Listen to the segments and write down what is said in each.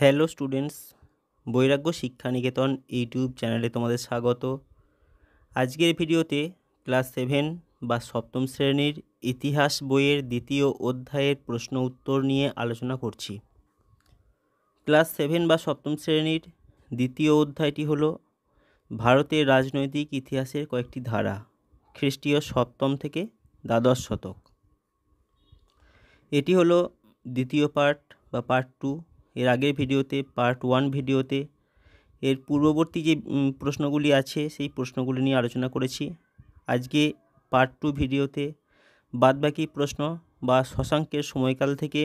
hello students বৈরাগ্য শিক্ষানিকেতন YouTube চ্যানেলে তোমাদের স্বাগত আজকের ভিডিওতে ক্লাস সেভেন বা সপ্তম শ্রেণীর ইতিহাস বইয়ের দ্বিতীয় অধ্যায়ের প্রশ্ন উত্তর নিয়ে আলোচনা করছি ক্লাস সেভেন বা সপ্তম শ্রেণীর দ্বিতীয় অধ্যায়টি হল ভারতের রাজনৈতিক ইতিহাসের কয়েকটি ধারা খ্রিস্টীয় সপ্তম থেকে দ্বাদশ শতক এটি হলো দ্বিতীয় পার্ট বা পার্ট টু এর আগের ভিডিওতে পার্ট ওয়ান ভিডিওতে এর পূর্ববর্তী যে প্রশ্নগুলি আছে সেই প্রশ্নগুলি নিয়ে আলোচনা করেছি আজকে পার্ট টু ভিডিওতে বাদবাকি প্রশ্ন বা শশাঙ্কের সময়কাল থেকে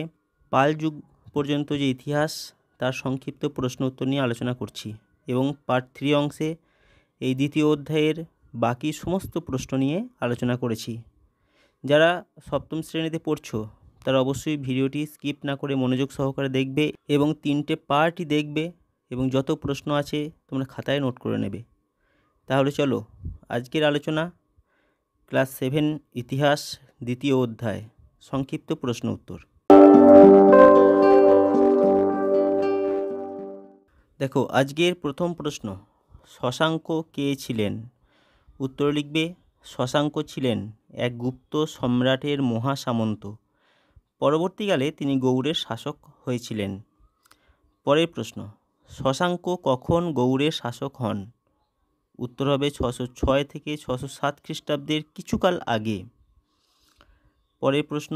পাল যুগ পর্যন্ত যে ইতিহাস তার সংক্ষিপ্ত প্রশ্ন উত্তর নিয়ে আলোচনা করছি এবং পার্ট থ্রি অংশে এই দ্বিতীয় অধ্যায়ের বাকি সমস্ত প্রশ্ন নিয়ে আলোচনা করেছি যারা সপ্তম শ্রেণীতে পড়ছো তারা অবশ্যই ভিডিওটি স্কিপ না করে মনোযোগ সহকারে দেখবে এবং তিনটে পার্টই দেখবে এবং যত প্রশ্ন আছে তোমরা খাতায় নোট করে নেবে তাহলে চলো আজকের আলোচনা ক্লাস সেভেন ইতিহাস দ্বিতীয় অধ্যায় সংক্ষিপ্ত প্রশ্ন উত্তর দেখো আজকের প্রথম প্রশ্ন শশাঙ্ক কে ছিলেন উত্তর লিখবে শশাঙ্ক ছিলেন এক গুপ্ত সম্রাটের মহাসামন্ত পরবর্তীকালে তিনি গৌড়ের শাসক হয়েছিলেন পরের প্রশ্ন শশাঙ্ক কখন গৌড়ের শাসক হন উত্তর হবে ছশো ছয় থেকে ছশো সাত খ্রিস্টাব্দের কিছুকাল আগে পরের প্রশ্ন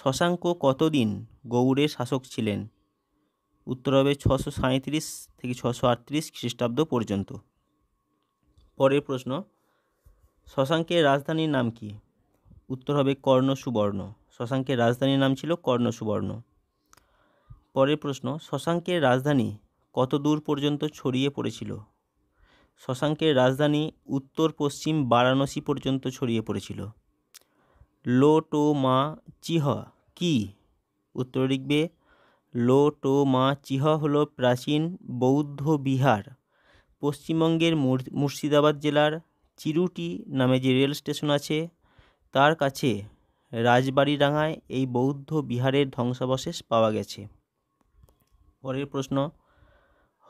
শশাঙ্ক কতদিন গৌড়ের শাসক ছিলেন উত্তর হবে ছশো সাঁত্রিশ থেকে ছশো আটত্রিশ খ্রিস্টাব্দ পর্যন্ত পরের প্রশ্ন শশাঙ্কের রাজধানীর নাম কি উত্তর হবে কর্ণ সুবর্ণ শশাঙ্কের রাজধানীর নাম ছিল কর্ণসুবর্ণ পরের প্রশ্ন শশাঙ্কের রাজধানী কত দূর পর্যন্ত ছড়িয়ে পড়েছিল শশাঙ্কের রাজধানী উত্তর পশ্চিম বারাণসী পর্যন্ত ছড়িয়ে পড়েছিল লো টো মা চিহ কি উত্তর লিখবে লো টো মা চিহ হল প্রাচীন বৌদ্ধ বিহার পশ্চিমবঙ্গের মুর্শিদাবাদ জেলার চিরুটি নামে যে রেল স্টেশন আছে তার কাছে রাজবাড়িডাঙায় এই বৌদ্ধ বিহারের ধ্বংসাবশেষ পাওয়া গেছে পরের প্রশ্ন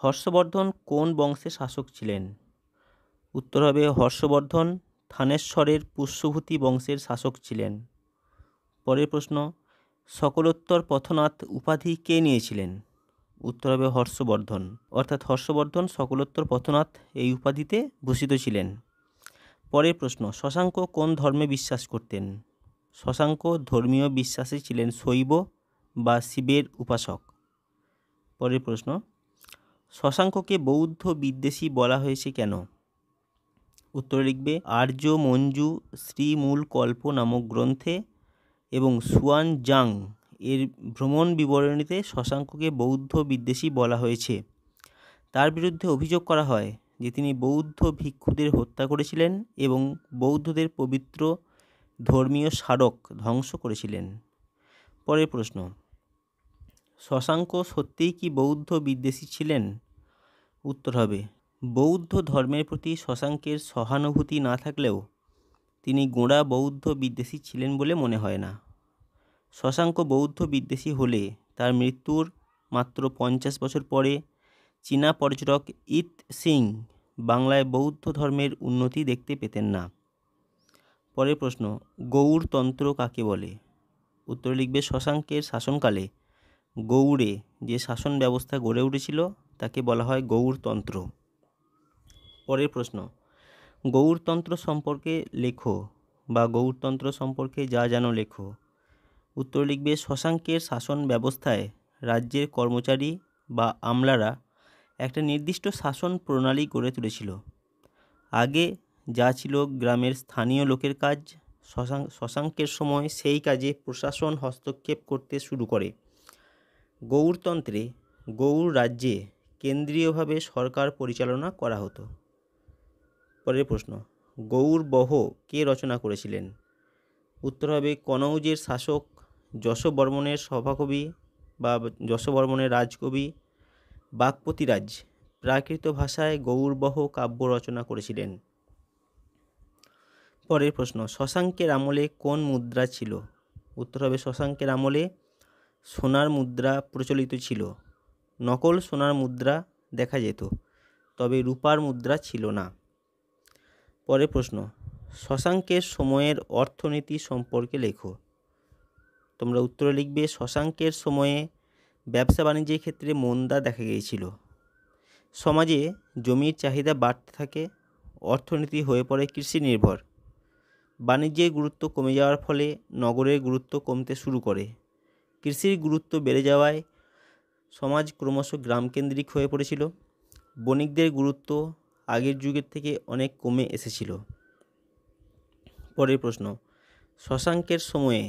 হর্ষবর্ধন কোন বংশের শাসক ছিলেন উত্তর হবে হর্ষবর্ধন থানেশ্বরের পুষ্যভূতি বংশের শাসক ছিলেন পরের প্রশ্ন সকলোত্তর পথনাথ উপাধি কে নিয়েছিলেন উত্তর হবে হর্ষবর্ধন অর্থাৎ হর্ষবর্ধন সকলোত্তর পথনাথ এই উপাধিতে ভূষিত ছিলেন পরের প্রশ্ন শশাঙ্ক কোন ধর্মে বিশ্বাস করতেন শশাঙ্ক ধর্মীয় বিশ্বাসী ছিলেন শৈব বা শিবের উপাসক পরের প্রশ্ন শশাঙ্ককে বৌদ্ধ বিদ্বেষী বলা হয়েছে কেন উত্তরে লিখবে আর্য মঞ্জু শ্রীমূল কল্প নামক গ্রন্থে এবং সুয়ান জাং এর ভ্রমণ বিবরণীতে শশাঙ্ককে বৌদ্ধ বিদ্বেষী বলা হয়েছে তার বিরুদ্ধে অভিযোগ করা হয় যে তিনি বৌদ্ধ ভিক্ষুদের হত্যা করেছিলেন এবং বৌদ্ধদের পবিত্র ধর্মীয় স্মারক ধ্বংস করেছিলেন পরের প্রশ্ন শশাঙ্ক সত্যিই কি বৌদ্ধ বিদ্বেষী ছিলেন উত্তর হবে বৌদ্ধ ধর্মের প্রতি শশাঙ্কের সহানুভূতি না থাকলেও তিনি গোঁড়া বৌদ্ধ বিদ্বেষী ছিলেন বলে মনে হয় না শশাঙ্ক বৌদ্ধ বিদ্বেষী হলে তার মৃত্যুর মাত্র পঞ্চাশ বছর পরে চীনা পর্যটক ইত সিং বাংলায় বৌদ্ধ ধর্মের উন্নতি দেখতে পেতেন না পরের প্রশ্ন গৌড়তন্ত্র কাকে বলে উত্তর লিখবে শশাঙ্কের শাসনকালে গৌড়ে যে শাসন ব্যবস্থা গড়ে উঠেছিল তাকে বলা হয় গৌড়তন্ত্র পরের প্রশ্ন গৌড়তন্ত্র সম্পর্কে লেখো বা গৌড়তন্ত্র সম্পর্কে যা যেন লেখো উত্তর লিখবে শশাঙ্কের শাসন ব্যবস্থায় রাজ্যের কর্মচারী বা আমলারা একটা নির্দিষ্ট শাসন প্রণালী গড়ে তুলেছিল আগে যা ছিল গ্রামের স্থানীয় লোকের কাজ শশাঙ্ক শশাঙ্কের সময় সেই কাজে প্রশাসন হস্তক্ষেপ করতে শুরু করে গৌরতন্ত্রে গৌর রাজ্যে কেন্দ্রীয়ভাবে সরকার পরিচালনা করা হতো পরের প্রশ্ন গৌর বহ কে রচনা করেছিলেন উত্তর হবে কনৌজের শাসক যশবর্মনের সভাকবি বা যশবর্মনের রাজকবি বাগপতিরাজ প্রাকৃত ভাষায় গৌরবহ কাব্য রচনা করেছিলেন পরের প্রশ্ন শশাঙ্কের আমলে কোন মুদ্রা ছিল উত্তর হবে শশাঙ্কের আমলে সোনার মুদ্রা প্রচলিত ছিল নকল সোনার মুদ্রা দেখা যেত তবে রূপার মুদ্রা ছিল না পরের প্রশ্ন শশাঙ্কের সময়ের অর্থনীতি সম্পর্কে লেখো তোমরা উত্তরে লিখবে শশাঙ্কের সময়ে ব্যবসা বাণিজ্যের ক্ষেত্রে মন্দা দেখা গিয়েছিল সমাজে জমির চাহিদা বাড়তে থাকে অর্থনীতি হয়ে পড়ে কৃষি নির্ভর বাণিজ্যের গুরুত্ব কমে যাওয়ার ফলে নগরের গুরুত্ব কমতে শুরু করে কৃষির গুরুত্ব বেড়ে যাওয়ায় সমাজ ক্রমশ গ্রামকেন্দ্রিক হয়ে পড়েছিল বণিকদের গুরুত্ব আগের যুগের থেকে অনেক কমে এসেছিল পরের প্রশ্ন শশাঙ্কের সময়ে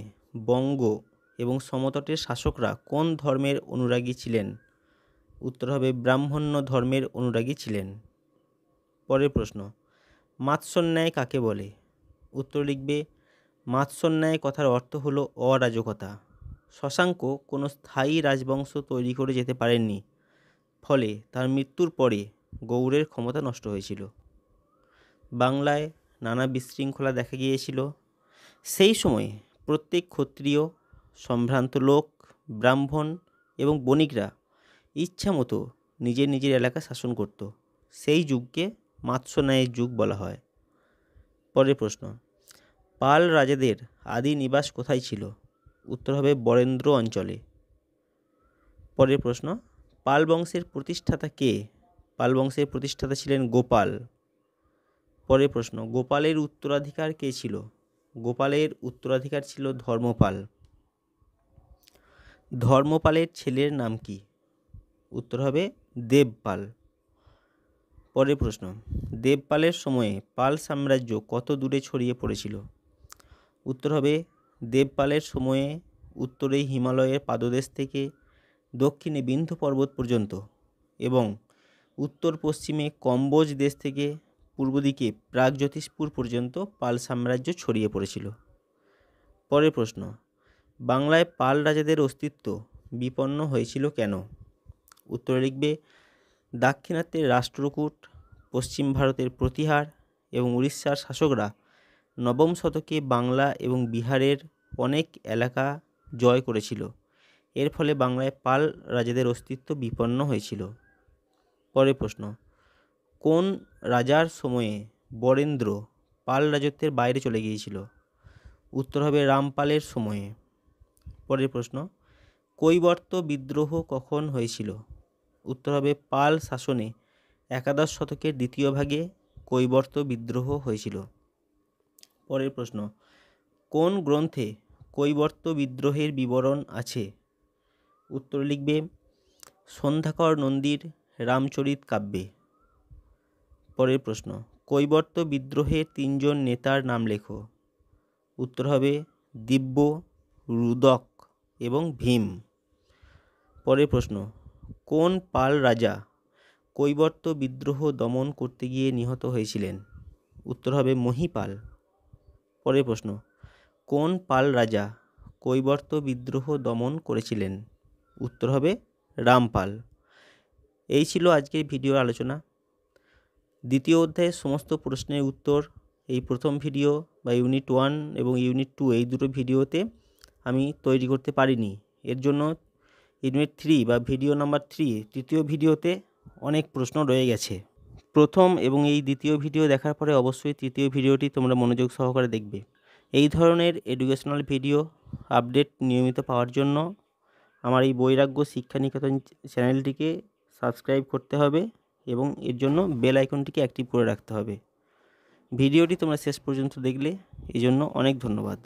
বঙ্গ এবং সমতটের শাসকরা কোন ধর্মের অনুরাগী ছিলেন উত্তর হবে ব্রাহ্মণ্য ধর্মের অনুরাগী ছিলেন পরের প্রশ্ন মাৎসন্যায় কাকে বলে উত্তর লিখবে মাৎসন্যায় কথার অর্থ হল অরাজকতা শশাঙ্ক কোনো স্থায়ী রাজবংশ তৈরি করে যেতে পারেননি ফলে তার মৃত্যুর পরে গৌড়ের ক্ষমতা নষ্ট হয়েছিল বাংলায় নানা বিশৃঙ্খলা দেখা গিয়েছিল সেই সময়ে প্রত্যেক ক্ষত্রিয় সম্ভ্রান্ত লোক ব্রাহ্মণ এবং বণিকরা ইচ্ছা মতো নিজের নিজের এলাকা শাসন করত সেই যুগকে মাৎস্যন্যায়ের যুগ বলা হয় পরের প্রশ্ন পাল রাজাদের আদি নিবাস কোথায় ছিল উত্তর হবে বরেন্দ্র অঞ্চলে পরের প্রশ্ন পাল বংশের প্রতিষ্ঠাতা কে পাল বংশের প্রতিষ্ঠাতা ছিলেন গোপাল পরের প্রশ্ন গোপালের উত্তরাধিকার কে ছিল গোপালের উত্তরাধিকার ছিল ধর্মপাল ধর্মপালের ছেলের নাম কি উত্তর হবে দেবপাল পরের প্রশ্ন দেবপালের সময়ে পাল সাম্রাজ্য কত দূরে ছড়িয়ে পড়েছিল উত্তর হবে দেবপালের সময়ে উত্তরে হিমালয়ের পাদদেশ থেকে দক্ষিণে বিন্ধু পর্বত পর্যন্ত এবং উত্তর পশ্চিমে কম্বোজ দেশ থেকে পূর্ব দিকে প্রাগজ্যোতিষপুর পর্যন্ত পাল সাম্রাজ্য ছড়িয়ে পড়েছিল পরের প্রশ্ন বাংলায় পাল রাজাদের অস্তিত্ব বিপন্ন হয়েছিল কেন উত্তরে লিখবে দাক্ষিণাত্যের রাষ্ট্রকূট পশ্চিম ভারতের প্রতিহার এবং উড়িষ্যার শাসকরা নবম শতকে বাংলা এবং বিহারের অনেক এলাকা জয় করেছিল এর ফলে বাংলায় পাল রাজাদের অস্তিত্ব বিপন্ন হয়েছিল পরের প্রশ্ন কোন রাজার সময়ে বরেন্দ্র পাল রাজত্বের বাইরে চলে গিয়েছিল উত্তর হবে রামপালের সময়ে পরের প্রশ্ন কৈবর্ত বিদ্রোহ কখন হয়েছিল উত্তর হবে পাল শাসনে একাদশ শতকের দ্বিতীয় ভাগে কৈবর্ত বিদ্রোহ হয়েছিল পরের প্রশ্ন কোন গ্রন্থে কৈবর্ত বিদ্রোহের বিবরণ আছে উত্তর লিখবে সন্ধ্যাকর নন্দীর রামচরিত কাব্যে পরের প্রশ্ন কৈবর্ত বিদ্রোহের তিনজন নেতার নাম লেখো উত্তর হবে দিব্য রুদক এবং ভীম পরের প্রশ্ন কোন পাল রাজা কৈবর্ত বিদ্রোহ দমন করতে গিয়ে নিহত হয়েছিলেন উত্তর হবে মহিপাল পরের প্রশ্ন কোন পাল রাজা কৈবর্ত বিদ্রোহ দমন করেছিলেন উত্তর হবে রামপাল এই ছিল আজকের ভিডিওর আলোচনা দ্বিতীয় অধ্যায়ের সমস্ত প্রশ্নের উত্তর এই প্রথম ভিডিও বা ইউনিট ওয়ান এবং ইউনিট টু এই দুটো ভিডিওতে আমি তৈরি করতে পারিনি এর জন্য ইউনিট থ্রি বা ভিডিও নাম্বার থ্রি তৃতীয় ভিডিওতে অনেক প্রশ্ন রয়ে গেছে প্রথম এবং এই দ্বিতীয় ভিডিও দেখার পরে অবশ্যই তৃতীয় ভিডিওটি তোমরা মনোযোগ সহকারে দেখবে এই ধরনের এডুকেশনাল ভিডিও আপডেট নিয়মিত পাওয়ার জন্য আমার এই বৈরাগ্য শিক্ষানিকেতন চ্যানেলটিকে সাবস্ক্রাইব করতে হবে এবং এর জন্য বেল আইকনটিকে অ্যাক্টিভ করে রাখতে হবে ভিডিওটি তোমরা শেষ পর্যন্ত দেখলে এই জন্য অনেক ধন্যবাদ